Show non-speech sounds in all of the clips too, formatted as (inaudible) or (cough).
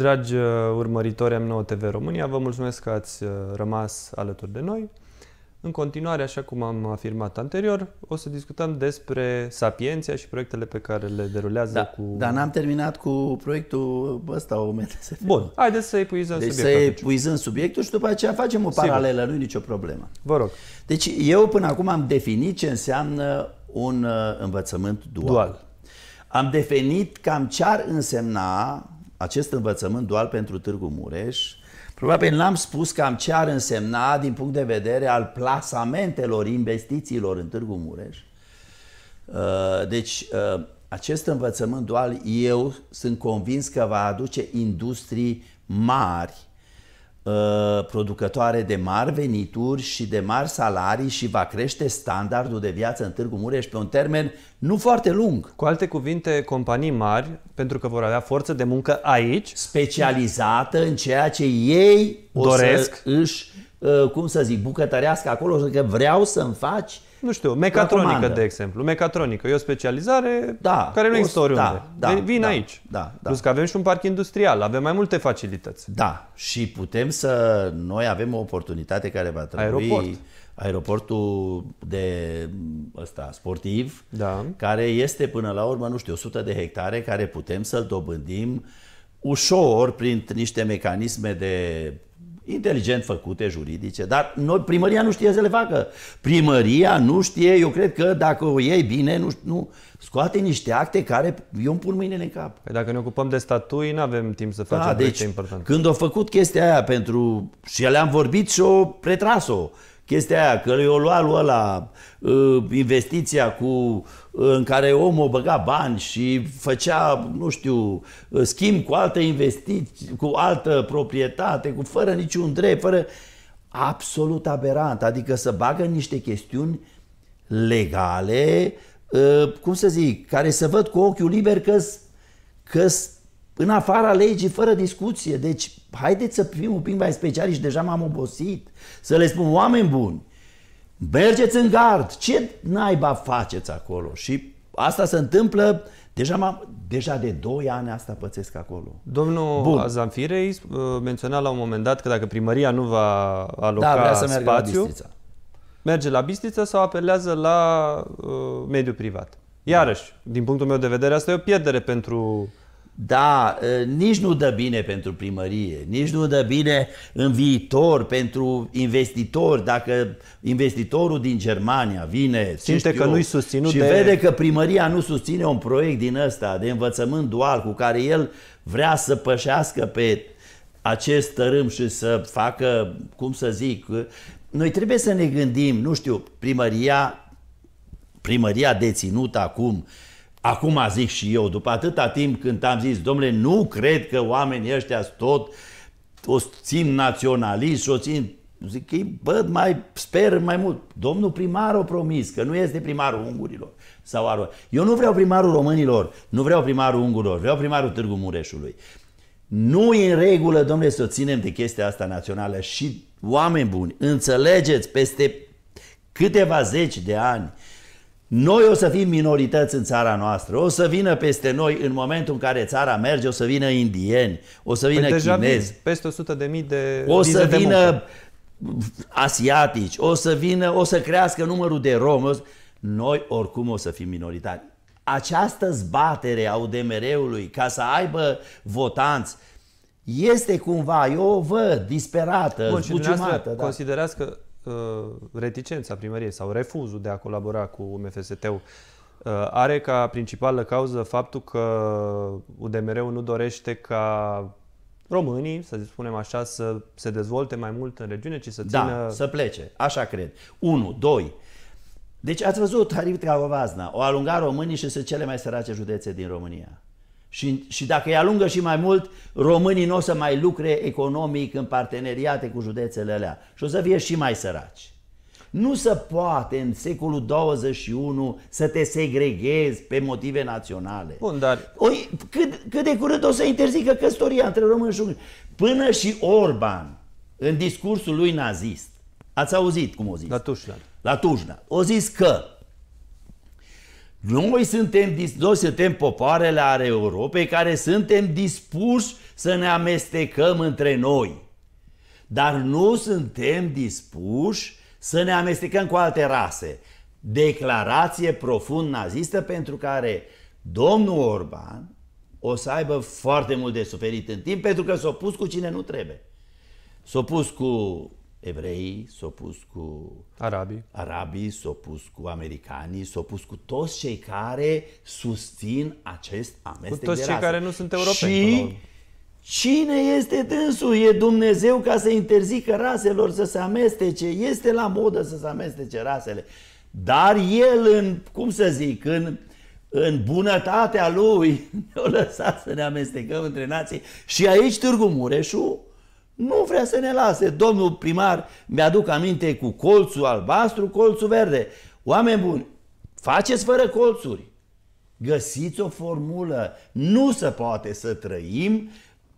Dragi uh, urmăritori M9 TV România, vă mulțumesc că ați uh, rămas alături de noi. În continuare, așa cum am afirmat anterior, o să discutăm despre sapienția și proiectele pe care le derulează da, cu... Dar n-am terminat cu proiectul ăsta, o MTSF. Bun, haideți să epuizăm deci subiectul. să epuizăm subiectul și după aceea facem o paralelă, nu e nicio problemă. Vă rog. Deci eu până acum am definit ce înseamnă un uh, învățământ dual. dual. Am definit cam ce ar însemna acest învățământ dual pentru Târgu Mureș, probabil n-am spus cam ce ar însemna din punct de vedere al plasamentelor investițiilor în Târgu Mureș. Uh, deci, uh, acest învățământ dual, eu sunt convins că va aduce industrii mari Uh, producătoare de mari venituri și de mari salarii și va crește standardul de viață în Târgu Mureș pe un termen nu foarte lung. Cu alte cuvinte, companii mari, pentru că vor avea forță de muncă aici, specializată în ceea ce ei doresc, o să își, uh, cum să zic, bucătărească acolo, că vreau să-mi faci nu știu, mecatronică, de exemplu. Mecatronică e o specializare da, care nu există oriunde. Da, da, Vin da, aici. Da, da. Plus că avem și un parc industrial, avem mai multe facilități. Da, și putem să... Noi avem o oportunitate care va trebui... Aeroport. Aeroportul de ăsta, sportiv, da. care este până la urmă, nu știu, 100 de hectare, care putem să-l dobândim ușor prin niște mecanisme de inteligent făcute, juridice, dar noi, primăria nu știe să le facă. Primăria nu știe, eu cred că dacă o iei bine, nu, nu scoate niște acte care eu îmi pun mâinile în cap. Păi dacă ne ocupăm de statui, nu avem timp să da, facem da, deci, important. Când au făcut chestia aia pentru... și le-am vorbit și o pretras-o chestia aia, că eu o lua lui ăla ă, investiția cu, ă, în care omul băga bani și făcea, nu știu, ă, schimb cu alte investiție, cu altă proprietate, cu fără niciun drept, fără absolut aberant, adică să bagă niște chestiuni legale, cum să zic, care să văd cu ochiul liber că în afara legii, fără discuție. Deci haideți să fim un pic mai și deja m-am obosit, să le spun, oameni buni, mergeți în gard, ce naiba faceți acolo? Și asta se întâmplă, deja, deja de 2 ani asta pățesc acolo. Domnul Bun. Zamfirei uh, menționa la un moment dat că dacă primăria nu va aloca da, vrea să spațiu, la merge la bistiță sau apelează la uh, mediul privat. Iarăși, din punctul meu de vedere, asta e o pierdere pentru da, ă, nici nu dă bine pentru primărie, nici nu dă bine în viitor pentru investitori. Dacă investitorul din Germania vine Simte că nu-i susținut și de... vede că primăria nu susține un proiect din ăsta de învățământ dual cu care el vrea să pășească pe acest tărâm și să facă, cum să zic, ă, noi trebuie să ne gândim, nu știu, primăria, primăria deținută acum, Acum zic și eu, după atâta timp când am zis, domnule, nu cred că oamenii ăștia tot o țin naționalist, o țin... Zic, ei, bă, mai sper mai mult. Domnul primar o promis, că nu este primarul ungurilor sau ar... Eu nu vreau primarul românilor, nu vreau primarul ungurilor, vreau primarul Târgu Mureșului. Nu e în regulă, domnule, să ținem de chestia asta națională și oameni buni, înțelegeți, peste câteva zeci de ani, noi o să fim minorități în țara noastră, o să vină peste noi în momentul în care țara merge, o să vină indieni, o să vină păi chinezi. peste 100 de mii de O să de vină muncă. asiatici, o să vină, o să crească numărul de romi. Să... Noi oricum o să fim minoritari. Această zbatere a UDMR-ului ca să aibă votanți este cumva, eu o văd, disperată, Bun, și Da. Considerați că Uh, reticența primăriei sau refuzul de a colabora cu MFST-ul uh, are ca principală cauză faptul că UDMR-ul nu dorește ca românii, să spunem așa, să se dezvolte mai mult în regiune, ci să da, țină... Da, să plece, așa cred. Unu, doi. Deci ați văzut Harit Traovazna, o alunga românii și sunt cele mai sărace județe din România. Și, și dacă e alungă și mai mult, românii nu o să mai lucre economic în parteneriate cu județele alea și o să fie și mai săraci. Nu se poate în secolul 21 să te segreghezi pe motive naționale. Bun, dar... O, cât, cât de curând o să interzică căsătoria între români și ungheri. Până și Orban, în discursul lui nazist, ați auzit cum o zis? La Tușna. La Tușna. O zis că noi suntem, noi suntem popoarele ale Europei care suntem dispuși să ne amestecăm între noi, dar nu suntem dispuși să ne amestecăm cu alte rase. Declarație profund nazistă pentru care domnul Orban o să aibă foarte mult de suferit în timp pentru că s-a pus cu cine nu trebuie. S-a pus cu evreii, s-au pus cu arabii, arabii s-au pus cu americanii, s-au pus cu toți cei care susțin acest amestec cu toți de cei care nu sunt europeni. Și cine este dânsul? E Dumnezeu ca să interzică raselor să se amestece. Este la modă să se amestece rasele. Dar el, în, cum să zic, în, în bunătatea lui, (laughs) ne-a lăsat să ne amestecăm între nații. Și aici Târgu Mureșul nu vrea să ne lase. Domnul primar, mi-aduc aminte cu colțul albastru, colțul verde. Oameni buni, faceți fără colțuri. Găsiți o formulă. Nu se poate să trăim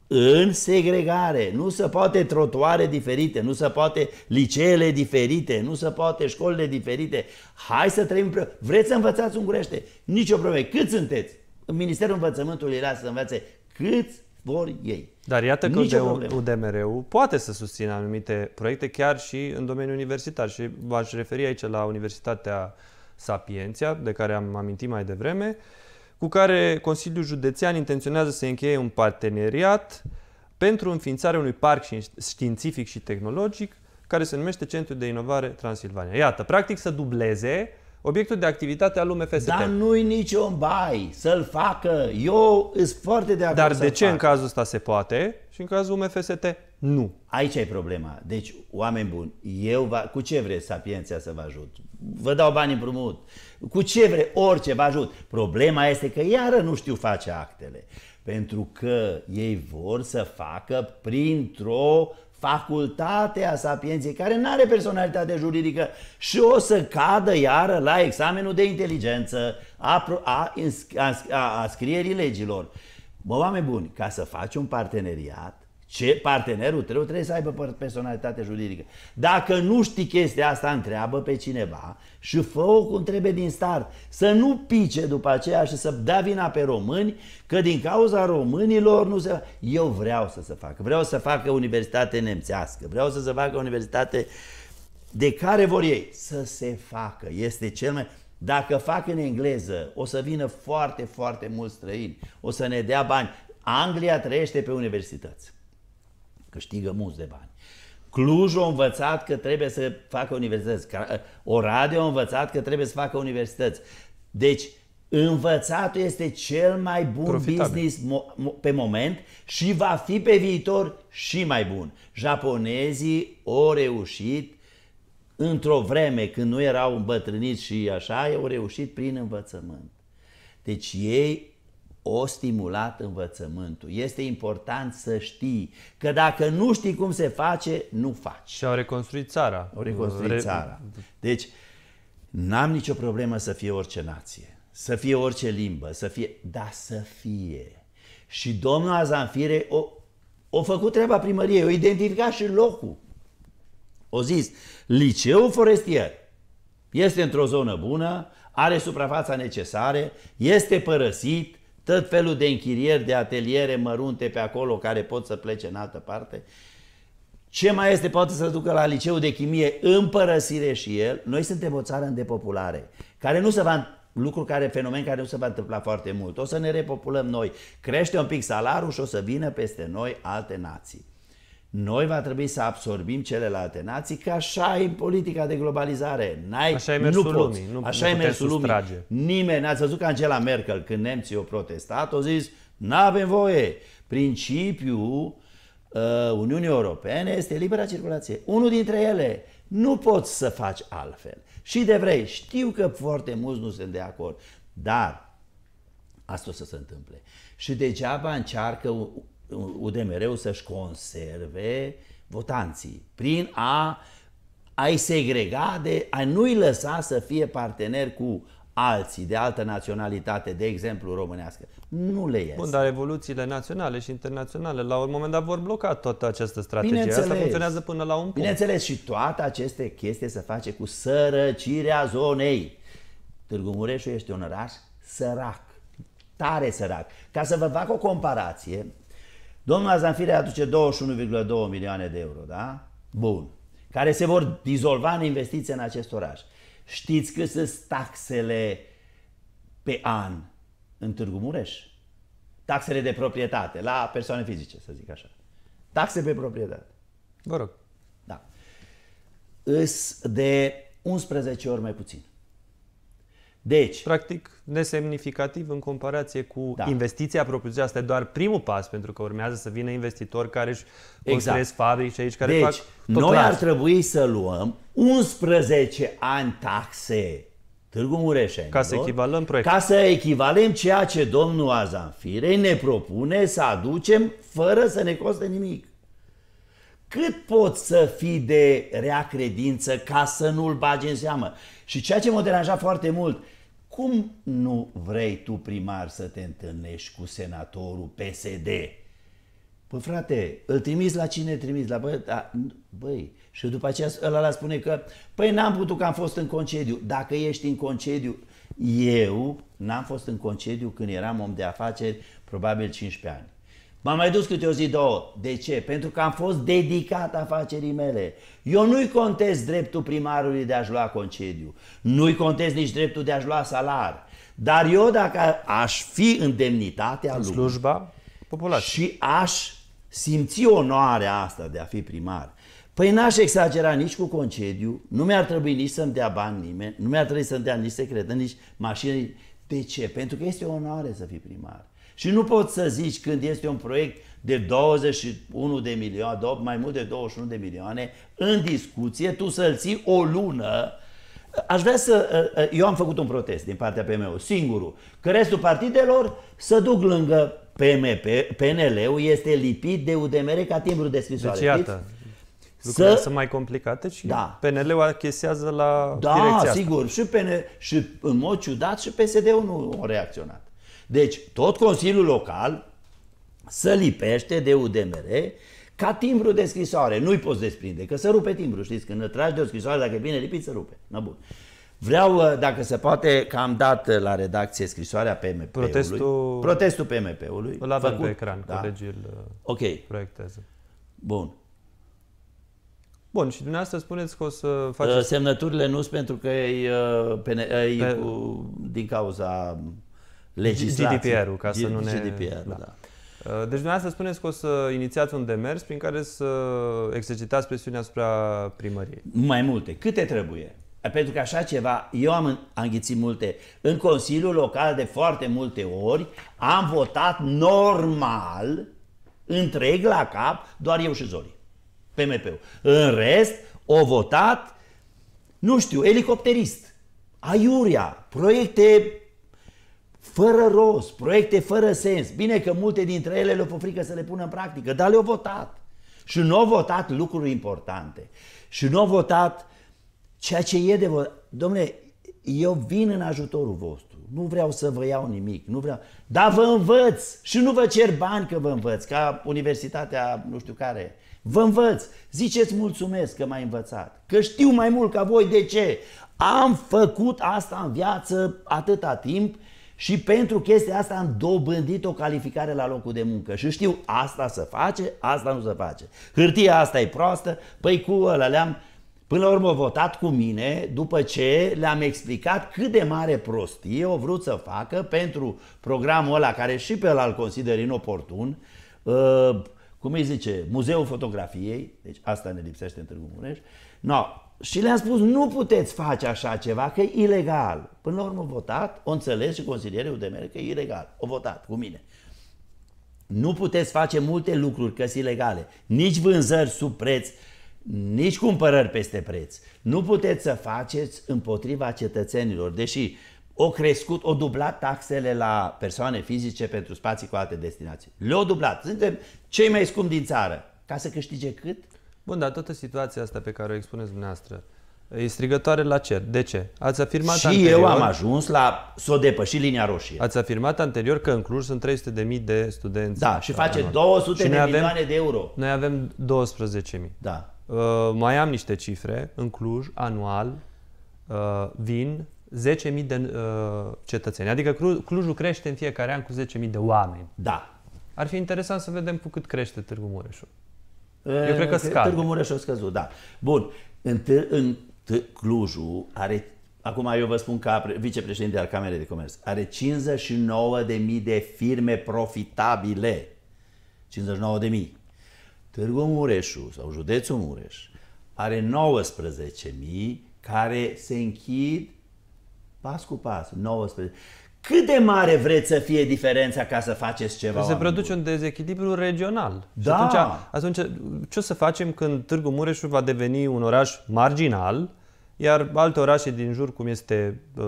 în segregare. Nu se poate trotuare diferite, nu se poate liceele diferite, nu se poate școlile diferite. Hai să trăim împreună. Vreți să învățați ungurește? Nici o problemă. Cât sunteți? În Ministerul Învățământului lasă să învețe câți vor ei. Dar iată că UDMR-ul poate să susțină anumite proiecte chiar și în domeniul universitar. Și v-aș referi aici la Universitatea Sapienția, de care am amintit mai devreme, cu care Consiliul Județean intenționează să încheie un parteneriat pentru înființarea unui parc științific și tehnologic care se numește Centrul de Inovare Transilvania. Iată, practic să dubleze obiectul de activitate al lui MFST. Dar nu-i niciun bai să-l facă. Eu sunt foarte de acord Dar de ce fac. în cazul ăsta se poate și în cazul MFST nu? Aici e problema. Deci, oameni buni, eu va, cu ce vreți sapienția să vă ajut? Vă dau bani împrumut. Cu ce vreți? Orice vă ajut. Problema este că iară nu știu face actele. Pentru că ei vor să facă printr-o facultatea sapienței, care nu are personalitate juridică și o să cadă iară la examenul de inteligență a, a, a, a scrierii legilor. Bă, oameni buni, ca să faci un parteneriat, ce partenerul tău trebuie să aibă personalitate juridică. Dacă nu știi chestia asta, întreabă pe cineva și fă-o cum trebuie din start. Să nu pice după aceea și să dea vina pe români, că din cauza românilor nu se... Eu vreau să se facă. Vreau să facă universitate nemțească. Vreau să se facă universitate de care vor ei. Să se facă. Este cel mai... Dacă fac în engleză, o să vină foarte, foarte mulți străini. O să ne dea bani. Anglia trăiește pe universități câștigă mulți de bani. Cluj a învățat că trebuie să facă universități. Eh, Oradea a învățat că trebuie să facă universități. Deci, învățatul este cel mai bun Profitabil. business mo- mo- pe moment și va fi pe viitor și mai bun. Japonezii au reușit într-o vreme când nu erau îmbătrâniți și așa, au reușit prin învățământ. Deci ei o stimulat învățământul. Este important să știi că dacă nu știi cum se face, nu faci. Și au reconstruit țara. Au reconstruit Re... țara. Deci, n-am nicio problemă să fie orice nație, să fie orice limbă, să fie, dar să fie. Și domnul Azanfire o, o făcut treaba primăriei, o identifica și locul. O zis, liceul forestier este într-o zonă bună, are suprafața necesară, este părăsit, tot felul de închirieri, de ateliere mărunte pe acolo care pot să plece în altă parte. Ce mai este poate să ducă la liceu de chimie în părăsire și el? Noi suntem o țară în depopulare, care nu se va lucru care, fenomen care nu se va întâmpla foarte mult. O să ne repopulăm noi. Crește un pic salarul și o să vină peste noi alte nații. Noi va trebui să absorbim celelalte nații, că așa e în politica de globalizare. N-ai, așa e mersul nu poți. lumii. Nu, așa nu e mersul lumii. Nimeni, ați văzut că Angela Merkel, când nemții o protestat, au zis, n-avem voie. Principiul uh, Uniunii Europene este libera circulație. Unul dintre ele. Nu poți să faci altfel. Și de vrei, știu că foarte mulți nu sunt de acord, dar asta o să se întâmple. Și degeaba încearcă UDMR-ul să-și conserve votanții prin a ai segrega, de, a nu-i lăsa să fie parteneri cu alții de altă naționalitate, de exemplu românească. Nu le iese. Bun, dar evoluțiile naționale și internaționale la un moment dat vor bloca toată această strategie. Asta funcționează până la un punct. Bineînțeles, și toate aceste chestii se face cu sărăcirea zonei. Târgu Mureșu este un oraș sărac, tare sărac. Ca să vă fac o comparație, Domnul Azanfire aduce 21,2 milioane de euro, da? Bun. Care se vor dizolva în investiție în acest oraș. Știți cât sunt taxele pe an în Târgu Mureș? Taxele de proprietate, la persoane fizice, să zic așa. Taxe pe proprietate. Vă rog. Da. Îs de 11 ori mai puțin. Deci, Practic nesemnificativ în comparație cu da. investiția propriu-zisă. Asta e doar primul pas, pentru că urmează să vină investitori care își exact. construiesc exact. fabrici aici, care deci, fac tot noi clar. ar trebui să luăm 11 ani taxe Târgu Mureșeni. Ca să echivalăm proiectul. Ca să echivalăm ceea ce domnul Azanfirei ne propune să aducem fără să ne coste nimic. Cât poți să fii de rea credință ca să nu-l bagi în seamă? Și ceea ce mă deranja foarte mult, cum nu vrei tu primar să te întâlnești cu senatorul PSD? Păi frate, îl trimiți la cine trimiți? La bă, da, băi, și după aceea ăla spune că păi n-am putut că am fost în concediu. Dacă ești în concediu, eu n-am fost în concediu când eram om de afaceri, probabil 15 ani. M-am mai dus câte o zi, două. De ce? Pentru că am fost dedicat afacerii mele. Eu nu-i contez dreptul primarului de a-și lua concediu. Nu-i contez nici dreptul de a-și lua salar. Dar eu dacă aș fi în demnitatea în slujba populației și aș simți onoarea asta de a fi primar, Păi n-aș exagera nici cu concediu, nu mi-ar trebui nici să-mi dea bani nimeni, nu mi-ar trebui să-mi dea nici secretă, nici mașini. De ce? Pentru că este o onoare să fii primar. Și nu poți să zici când este un proiect de 21 de milioane, mai mult de 21 de milioane, în discuție, tu să-l ții o lună. Aș vrea să... Ă, ă, eu am făcut un protest din partea PMU, singurul, că restul partidelor să duc lângă PMP, PNL-ul este lipit de UDMR ca timbru de scrisoare. Deci, iată, deci, lucrurile să... sunt mai complicate și da. PNL-ul achesează la da, direcția sigur. Asta. Și, PN... și în mod ciudat și PSD-ul nu a reacționat. Deci tot Consiliul Local să lipește de UDMR ca timbru de scrisoare. Nu-i poți desprinde, că se rupe timbru, știți? Când tragi de o scrisoare, dacă e bine lipit, se rupe. Na bun. Vreau, uh, dacă se poate, că am dat uh, la redacție scrisoarea PMP-ului. Protestul, protestul PMP-ului. Îl avem făcut, pe ecran, da. colegii îl uh, okay. proiectează. Bun. Bun, și dumneavoastră spuneți că o să faceți... Semnăturile nu sunt pentru că e, e, e e, e din cauza legislație. GDPR-ul, ca să nu ne... gdpr da. da. Uh, deci dumneavoastră spuneți că o să inițiați un demers prin care să exercitați presiunea asupra primăriei. Mai multe. Câte trebuie? Pentru că așa ceva, eu am înghițit multe. În Consiliul Local de foarte multe ori am votat normal, întreg la cap, doar eu și Zori. PMP-ul. În rest, o votat, nu știu, elicopterist, Aiuria. proiecte fără rost, proiecte fără sens. Bine că multe dintre ele le-au frică să le pună în practică, dar le-au votat. Și nu au votat lucruri importante. Și nu au votat ceea ce e de votat. Domnule, eu vin în ajutorul vostru. Nu vreau să vă iau nimic, nu vreau. Dar vă învăț și nu vă cer bani că vă învăț, ca universitatea nu știu care. Vă învăț. Ziceți mulțumesc că m-ai învățat, că știu mai mult ca voi de ce. Am făcut asta în viață atâta timp și pentru chestia asta am dobândit o calificare la locul de muncă și știu asta se face, asta nu se face. Hârtia asta e proastă, păi cu ăla le-am Până la urmă votat cu mine după ce le-am explicat cât de mare prostie o vrut să facă pentru programul ăla care și pe ăla îl consider inoportun, uh, cum îi zice, Muzeul Fotografiei, deci asta ne lipsește în Târgu Mureș, no, și le-am spus, nu puteți face așa ceva, că e ilegal. Până la urmă votat, o înțeles și consilierul de mere că e ilegal. O votat cu mine. Nu puteți face multe lucruri că sunt ilegale. Nici vânzări sub preț, nici cumpărări peste preț. Nu puteți să faceți împotriva cetățenilor, deși o crescut, o dublat taxele la persoane fizice pentru spații cu alte destinații. Le-au dublat. Suntem cei mai scumpi din țară. Ca să câștige cât? Bun, dar toată situația asta pe care o expuneți dumneavoastră e strigătoare la cer. De ce? Ați afirmat Și anterior, eu am ajuns la să o depăși linia roșie. Ați afirmat anterior că în Cluj sunt 300.000 de studenți. Da, și da, face 200 da, da. de avem, milioane de euro. Noi avem 12.000. Da. Uh, mai am niște cifre. În Cluj, anual, uh, vin 10.000 de uh, cetățeni. Adică Clujul crește în fiecare an cu 10.000 de oameni. Da. Ar fi interesant să vedem cu cât crește Târgu Mureșul. Eu cred că scade. Târgu Mureș a scăzut, da. Bun. În, în Clujul are Acum eu vă spun ca vicepreședinte al Camerei de Comerț, are 59.000 de firme profitabile. 59.000. Târgu Mureșul sau județul Mureș are 19.000 care se închid pas cu pas, 19. Cât de mare vreți să fie diferența ca să faceți ceva? Se produce un dezechilibru regional. Da. Și atunci, atunci, ce o să facem când Târgu Mureșul va deveni un oraș marginal, iar alte orașe din jur, cum este uh,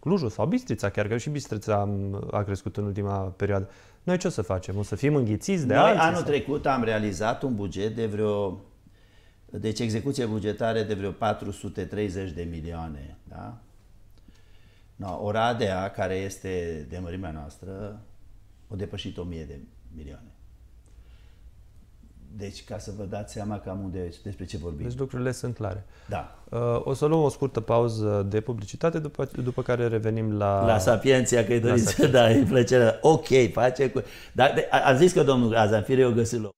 Clujul sau Bistrița, chiar că și Bistrița a crescut în ultima perioadă. Noi ce o să facem? O să fim înghițiți de Noi alții? anul sau? trecut am realizat un buget de vreo deci execuție bugetară de vreo 430 de milioane, da? No, Oradea, care este de mărimea noastră, a depășit 1000 de milioane. Deci, ca să vă dați seama cam unde, despre ce vorbim. Deci lucrurile sunt clare. Da. Uh, o să luăm o scurtă pauză de publicitate, după, după care revenim la... La sapienția, că-i doriți, (laughs) da, e plăcerea. Ok, face cu... Dar am zis că domnul Azanfir e o găsit loc.